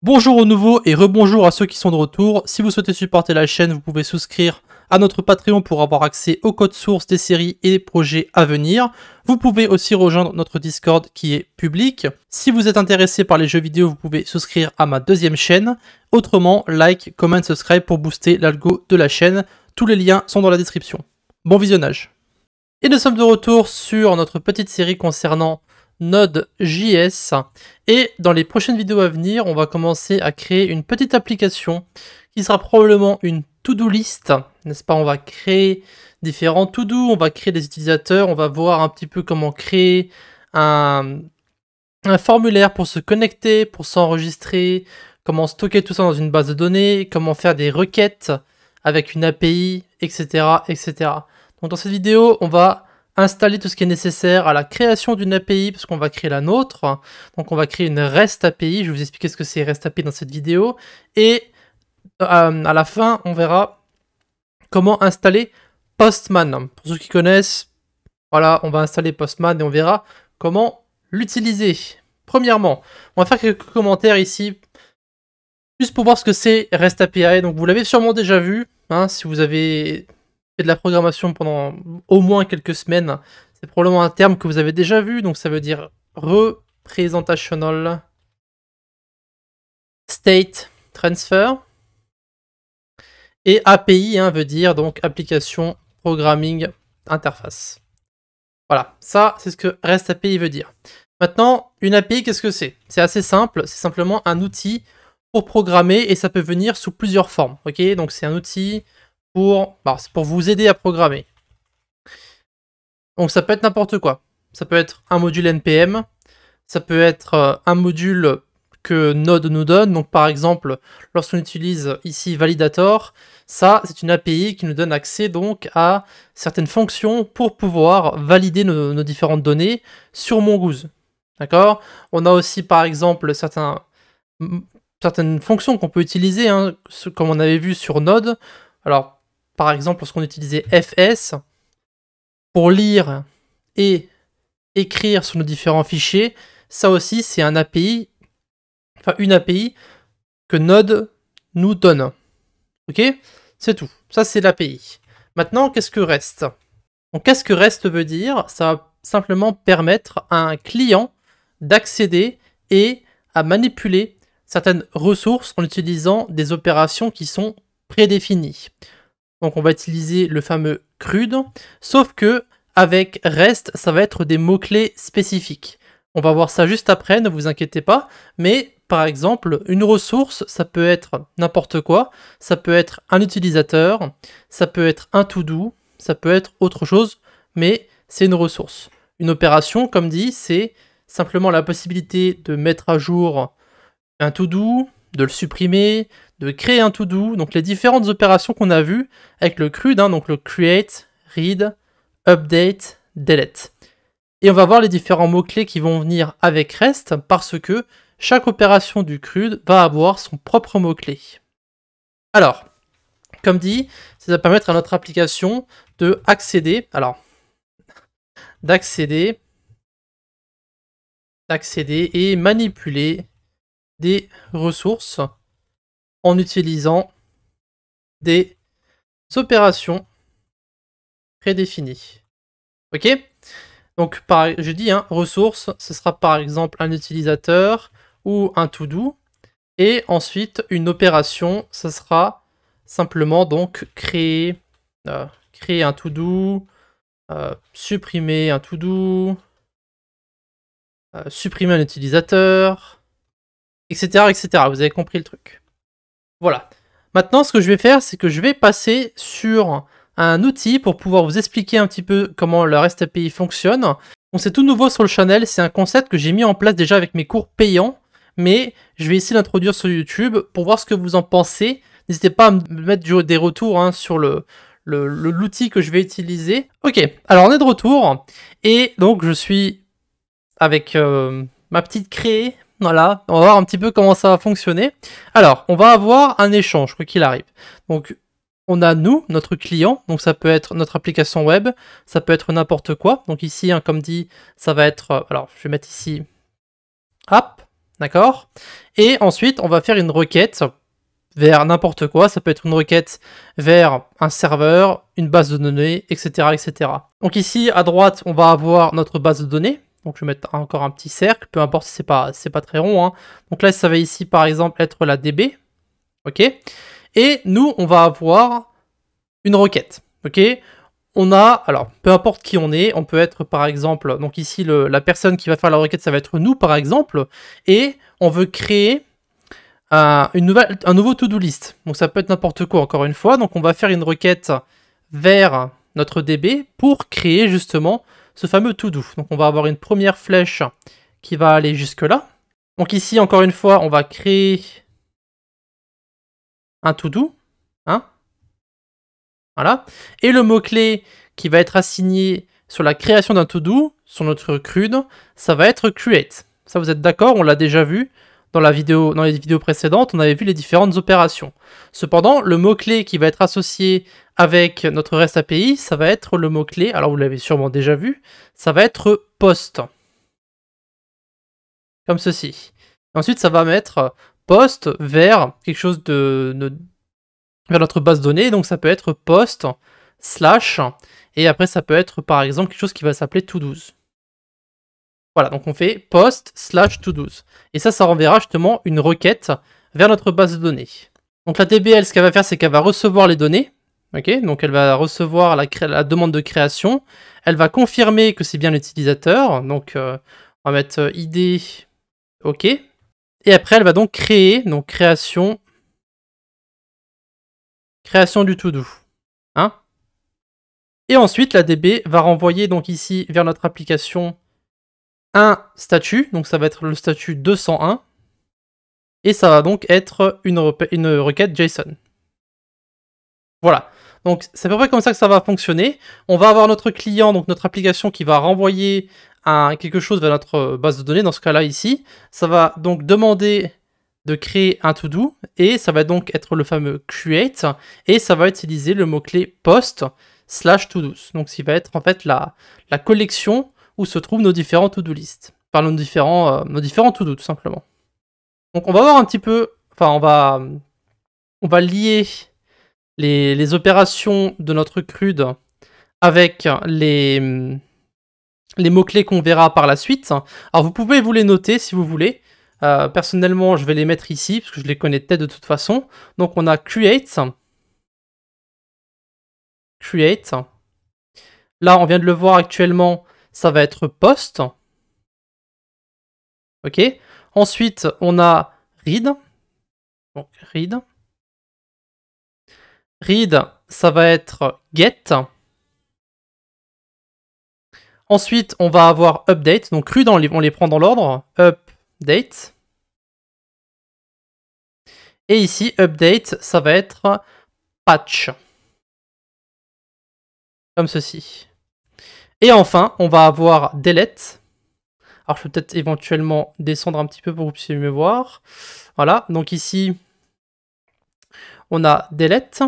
Bonjour aux nouveaux et rebonjour à ceux qui sont de retour. Si vous souhaitez supporter la chaîne, vous pouvez souscrire à notre Patreon pour avoir accès aux codes sources des séries et projets à venir. Vous pouvez aussi rejoindre notre Discord qui est public. Si vous êtes intéressé par les jeux vidéo, vous pouvez souscrire à ma deuxième chaîne. Autrement, like, comment, subscribe pour booster l'algo de la chaîne. Tous les liens sont dans la description. Bon visionnage. Et nous sommes de retour sur notre petite série concernant Node.js. Et dans les prochaines vidéos à venir, on va commencer à créer une petite application qui sera probablement une to-do list, n'est-ce pas On va créer différents to-do, on va créer des utilisateurs, on va voir un petit peu comment créer un, un formulaire pour se connecter, pour s'enregistrer, comment stocker tout ça dans une base de données, comment faire des requêtes avec une API, etc. etc. Donc dans cette vidéo, on va installer tout ce qui est nécessaire à la création d'une API, parce qu'on va créer la nôtre. Donc on va créer une REST API, je vais vous expliquer ce que c'est REST API dans cette vidéo. Et euh, à la fin, on verra comment installer Postman. Pour ceux qui connaissent, voilà, on va installer Postman et on verra comment l'utiliser. Premièrement, on va faire quelques commentaires ici, juste pour voir ce que c'est REST API. Donc vous l'avez sûrement déjà vu, hein, si vous avez de la programmation pendant au moins quelques semaines, c'est probablement un terme que vous avez déjà vu, donc ça veut dire representational state transfer. Et API hein, veut dire donc application programming interface. Voilà, ça c'est ce que REST API veut dire. Maintenant, une API, qu'est-ce que c'est C'est assez simple, c'est simplement un outil pour programmer et ça peut venir sous plusieurs formes. Ok, donc c'est un outil pour, bah, pour vous aider à programmer. Donc ça peut être n'importe quoi. Ça peut être un module NPM, ça peut être euh, un module que Node nous donne. Donc par exemple, lorsqu'on utilise ici Validator, ça c'est une API qui nous donne accès donc à certaines fonctions pour pouvoir valider nos, différentes données sur Mongoose. D'accord On a aussi par exemple certains, certaines fonctions qu'on peut utiliser, hein, comme on avait vu sur Node. Alors par exemple lorsqu'on utilisait FS, pour lire et écrire sur nos différents fichiers, ça aussi c'est un API, enfin une API que Node nous donne. Ok C'est tout. Ça c'est l'API. Maintenant, qu'est-ce que reste Donc qu'est-ce que reste veut dire Ça va simplement permettre à un client d'accéder et à manipuler certaines ressources en utilisant des opérations qui sont prédéfinies. Donc on va utiliser le fameux crude, sauf que avec rest, ça va être des mots-clés spécifiques. On va voir ça juste après, ne vous inquiétez pas, mais par exemple, une ressource, ça peut être n'importe quoi, ça peut être un utilisateur, ça peut être un to-do, ça peut être autre chose, mais c'est une ressource. Une opération, comme dit, c'est simplement la possibilité de mettre à jour un to-do, de le supprimer, de créer un to-do, donc les différentes opérations qu'on a vues avec le CRUD, hein, donc le create, read, update, delete. Et on va voir les différents mots-clés qui vont venir avec REST parce que chaque opération du CRUD va avoir son propre mot-clé. Alors, comme dit, ça va permettre à notre application de accéder, alors, d'accéder, d'accéder et manipuler des ressources en utilisant des opérations prédéfinies. Ok Donc je dis hein, ressources, ce sera par exemple un utilisateur ou un to-do. Et ensuite une opération, ce sera simplement donc créer, euh, créer un to-do, euh, supprimer un to-do, euh, supprimer un utilisateur, etc., etc. Vous avez compris le truc. Voilà. Maintenant, ce que je vais faire, c'est que je vais passer sur un outil pour pouvoir vous expliquer un petit peu comment le REST API fonctionne. on c'est tout nouveau sur le channel, c'est un concept que j'ai mis en place déjà avec mes cours payants, mais je vais essayer d'introduire sur YouTube pour voir ce que vous en pensez. N'hésitez pas à me mettre des retours hein, sur le, l'outil que je vais utiliser. Ok, alors on est de retour, et donc je suis avec euh, ma petite créée, voilà, on va voir un petit peu comment ça va fonctionner. Alors, on va avoir un échange, quoi qu'il arrive. Donc, on a nous, notre client, donc ça peut être notre application web, ça peut être n'importe quoi. Donc ici, hein, comme dit, ça va être, euh, alors je vais mettre ici app, d'accord Et ensuite, on va faire une requête vers n'importe quoi. Ça peut être une requête vers un serveur, une base de données, etc., etc. Donc ici, à droite, on va avoir notre base de données. Donc je vais mettre encore un petit cercle, peu importe si c'est pas, pas très rond. Hein. Donc là, ça va ici par exemple être la DB. OK Et nous, on va avoir une requête. OK on a, alors, peu importe qui on est, on peut être par exemple, donc ici, la personne qui va faire la requête, ça va être nous par exemple, et on veut créer un nouveau to-do list. Donc ça peut être n'importe quoi encore une fois, donc on va faire une requête vers notre DB pour créer justement ce fameux tout doux. Donc on va avoir une première flèche qui va aller jusque là. Donc ici, encore une fois, on va créer un tout doux. Hein voilà. Et le mot-clé qui va être assigné sur la création d'un tout doux, sur notre crude, ça va être create. Ça, vous êtes d'accord On l'a déjà vu dans, la vidéo, dans les vidéos précédentes, on avait vu les différentes opérations. Cependant, le mot-clé qui va être associé avec notre REST API, ça va être le mot-clé, alors vous l'avez sûrement déjà vu, ça va être post. Comme ceci. Ensuite, ça va mettre post vers quelque chose de, notre base de données, donc ça peut être post slash, et après ça peut être par exemple quelque chose qui va s'appeler to Voilà, donc on fait post slash to-do's. Et ça, ça renverra justement une requête vers notre base de données. Donc la DBL, ce qu'elle va faire, c'est qu'elle va recevoir les données, Ok donc elle va recevoir la, demande de création. Elle va confirmer que c'est bien l'utilisateur. Donc euh, on va mettre euh, ID, OK. Et après, elle va donc créer, donc création, création du to-do. Hein. et ensuite, la DB va renvoyer donc ici vers notre application un statut. Donc ça va être le statut 201. Et ça va donc être une, une requête JSON. Voilà. Donc c'est à peu près comme ça que ça va fonctionner. On va avoir notre client, donc notre application qui va renvoyer un, quelque chose vers notre euh, base de données, dans ce cas-là ici. Ça va donc demander de créer un to-do, et ça va donc être le fameux create, et ça va utiliser le mot-clé post slash to-dos. Donc ça va être en fait la, collection où se trouvent nos différents to-do list. Parlons nos différents, euh, nos différents to-do tout simplement. Donc on va voir un petit peu, enfin on va, on va lier les, opérations de notre crude avec mm, les, mots-clés qu'on verra par la suite. Alors vous pouvez vous les noter si vous voulez. Euh, personnellement, je vais les mettre ici, parce que je les connais de toute façon. Donc on a create. Create. Là, on vient de le voir actuellement, ça va être post. OK Ensuite, on a read. Donc read read, ça va être get. Ensuite, on va avoir update. Donc CRUD, on les prend dans l'ordre. Update. Et ici, update, ça va être patch. Comme ceci. Et enfin, on va avoir delete. Alors, je peux peut-être éventuellement descendre un petit peu pour que vous puissiez mieux voir. Voilà, donc ici, on a delete.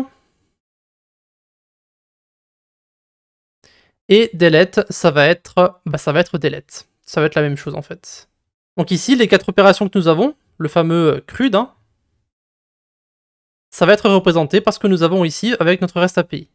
Et delete, ça va être, bah, ça va être delete. Ça va être la même chose en fait. Donc ici, les quatre opérations que nous avons, le fameux euh, CRUD, hein, ça va être représenté parce ce que nous avons ici avec notre REST API.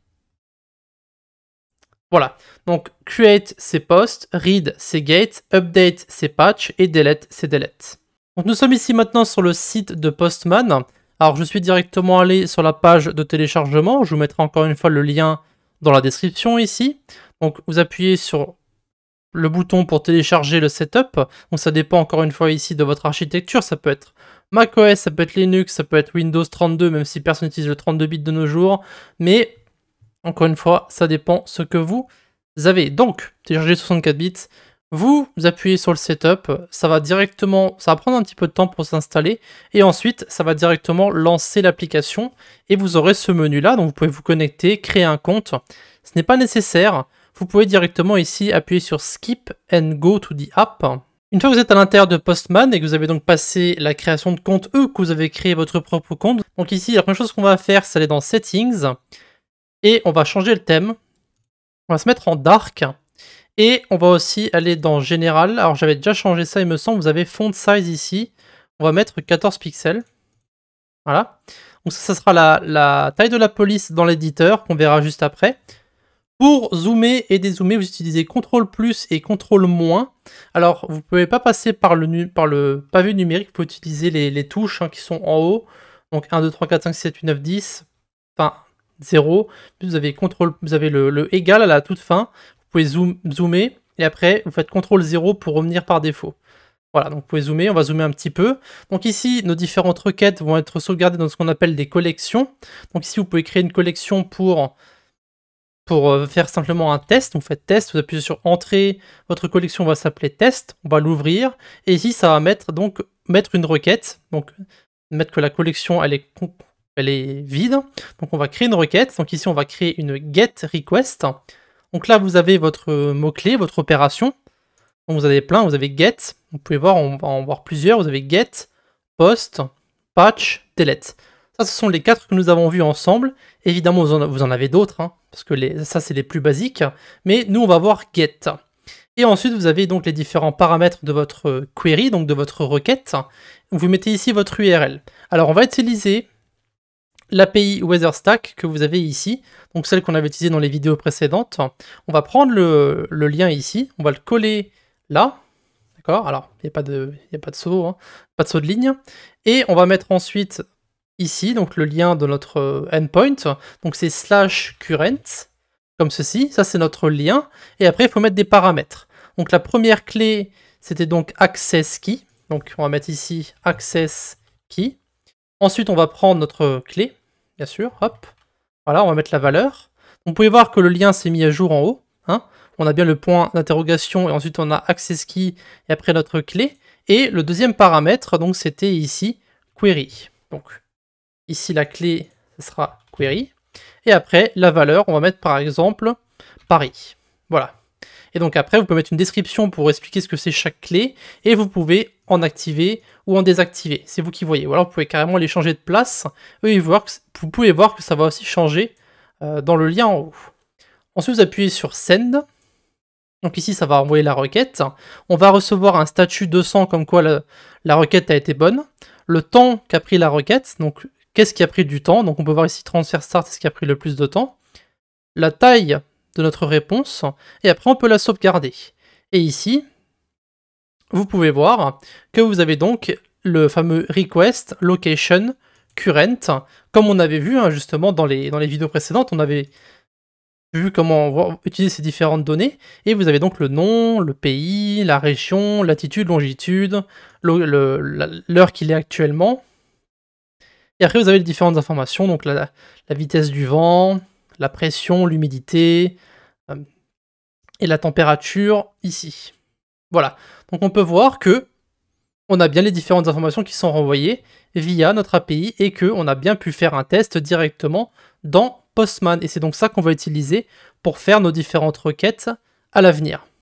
Voilà, donc create c'est post, read c'est gate, update c'est patch et delete c'est delete. Donc nous sommes ici maintenant sur le site de Postman. Alors je suis directement allé sur la page de téléchargement, je vous mettrai encore une fois le lien dans la description ici. Donc vous appuyez sur le bouton pour télécharger le setup. Donc ça dépend encore une fois ici de votre architecture. Ça peut être macOS, ça peut être Linux, ça peut être Windows 32, même si personne n'utilise le 32 bits de nos jours. Mais encore une fois, ça dépend ce que vous avez. Donc télécharger 64 bits, vous appuyez sur le setup, ça va directement, ça va prendre un petit peu de temps pour s'installer et ensuite ça va directement lancer l'application et vous aurez ce menu là, donc vous pouvez vous connecter, créer un compte. Ce n'est pas nécessaire, vous pouvez directement ici appuyer sur Skip and Go to the App. Une fois que vous êtes à l'intérieur de Postman et que vous avez donc passé la création de compte ou que vous avez créé votre propre compte, donc ici la première chose qu'on va faire c'est aller dans Settings et on va changer le thème. On va se mettre en Dark et on va aussi aller dans Général. Alors j'avais déjà changé ça, il me semble. Vous avez Font Size ici. On va mettre 14 pixels. Voilà. Donc ça, sera la, taille de la police dans l'éditeur qu'on verra juste après. Pour zoomer et dézoomer, vous utilisez CTRL plus et CTRL moins. Alors, vous ne pouvez pas passer par le, par le pavé numérique, vous pouvez utiliser les, touches hein, qui sont en haut. Donc 1, 2, 3, 4, 5, 6, 7, 8, 9, 10. Enfin, 0. vous avez, contrôle, vous avez le, égal à la toute fin. Vous pouvez zoomer et après vous faites CTRL 0 pour revenir par défaut. Voilà, donc vous pouvez zoomer, on va zoomer un petit peu. Donc ici, nos différentes requêtes vont être sauvegardées dans ce qu'on appelle des collections. Donc ici, vous pouvez créer une collection pour, pour euh, faire simplement un test. Vous faites test, vous appuyez sur entrée, votre collection va s'appeler test, on va l'ouvrir. Et ici, ça va mettre, donc, mettre une requête. Donc mettre que la collection, elle est, elle est vide. Donc on va créer une requête. Donc ici, on va créer une get request. Donc là, vous avez votre mot-clé, votre opération. vous avez plein, vous avez get. Vous pouvez voir, on va en voir plusieurs. Vous avez get, post, patch, delete. Ça, ce sont les quatre que nous avons vus ensemble. Évidemment, vous en, avez d'autres, hein, parce que ça, c'est les plus basiques. Mais nous, on va voir get. Et ensuite, vous avez donc les différents paramètres de votre query, donc de votre requête. Vous mettez ici votre URL. Alors, on va utiliser l'API WeatherStack que vous avez ici, donc celle qu'on avait utilisée dans les vidéos précédentes. On va prendre le, lien ici, on va le coller là, d'accord Alors, il n'y a, pas de, pas de saut, hein, pas de saut de ligne. Et on va mettre ensuite ici, donc le lien de notre euh, endpoint, donc c'est slash current, comme ceci, ça c'est notre lien, et après il faut mettre des paramètres. Donc la première clé, c'était donc access key, donc on va mettre ici access key, Ensuite, on va prendre notre clé, bien sûr. Hop. Voilà, on va mettre la valeur. Vous pouvez voir que le lien s'est mis à jour en haut. Hein. On a bien le point d'interrogation et ensuite on a access key et après notre clé. Et le deuxième paramètre, donc c'était ici query. Donc ici la clé, ce sera query. Et après la valeur, on va mettre par exemple Paris. Voilà. Et donc après, vous pouvez mettre une description pour expliquer ce que c'est chaque clé, et vous pouvez en activer ou en désactiver. C'est vous qui voyez. Ou alors vous pouvez carrément les changer de place. vous pouvez voir que ça va aussi changer euh, dans le lien en haut. Ensuite, vous appuyez sur Send. Donc ici, ça va envoyer la requête. On va recevoir un statut 200 comme quoi la, requête a été bonne. Le temps qu'a pris la requête, donc qu'est-ce qui a pris du temps. Donc on peut voir ici transfert start, c'est ce qui a pris le plus de temps. La taille de notre réponse, et après on peut la sauvegarder. Et ici, vous pouvez voir que vous avez donc le fameux request location current, comme on avait vu hein, justement dans les, dans les vidéos précédentes, on avait vu comment utiliser ces différentes données, et vous avez donc le nom, le pays, la région, latitude, longitude, l'heure qu'il est actuellement, et après vous avez les différentes informations, donc la vitesse du vent, la pression, l'humidité euh, et la température ici. Voilà, donc on peut voir que on a bien les différentes informations qui sont renvoyées via notre API et qu'on a bien pu faire un test directement dans Postman. Et c'est donc ça qu'on va utiliser pour faire nos différentes requêtes à l'avenir.